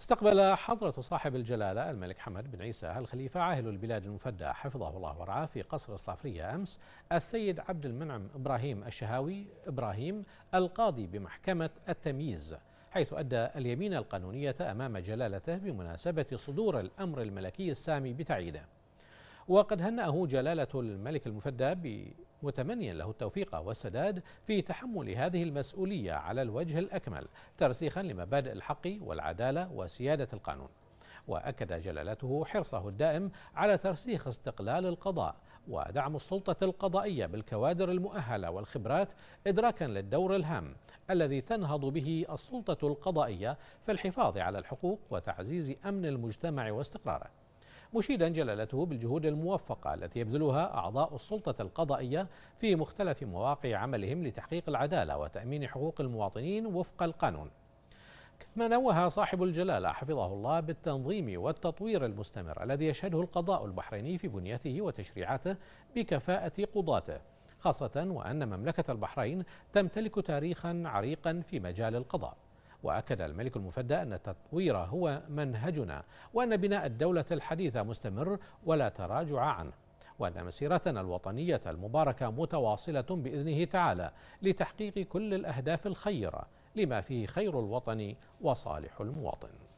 استقبل حضرة صاحب الجلالة الملك حمد بن عيسى الخليفة عاهل البلاد المفدى حفظه الله ورعاه في قصر الصافرية أمس السيد عبد المنعم إبراهيم الشهاوي إبراهيم القاضي بمحكمة التمييز حيث أدى اليمين القانونية أمام جلالته بمناسبة صدور الأمر الملكي السامي بتعيينه وقد هنأه جلالة الملك المفدى متمنيا له التوفيق والسداد في تحمل هذه المسؤولية على الوجه الأكمل ترسيخا لمبادئ الحق والعدالة وسيادة القانون وأكد جلالته حرصه الدائم على ترسيخ استقلال القضاء ودعم السلطة القضائية بالكوادر المؤهلة والخبرات إدراكا للدور الهام الذي تنهض به السلطة القضائية في الحفاظ على الحقوق وتعزيز أمن المجتمع واستقراره مشيدا جلالته بالجهود الموفقة التي يبذلها أعضاء السلطة القضائية في مختلف مواقع عملهم لتحقيق العدالة وتأمين حقوق المواطنين وفق القانون كما نوه صاحب الجلالة حفظه الله بالتنظيم والتطوير المستمر الذي يشهده القضاء البحريني في بنيته وتشريعاته بكفاءة قضاته خاصة وأن مملكة البحرين تمتلك تاريخا عريقا في مجال القضاء وأكد الملك المفدى أن التطوير هو منهجنا وأن بناء الدولة الحديثة مستمر ولا تراجع عنه وأن مسيرتنا الوطنية المباركة متواصلة بإذنه تعالى لتحقيق كل الأهداف الخيرة لما فيه خير الوطن وصالح المواطن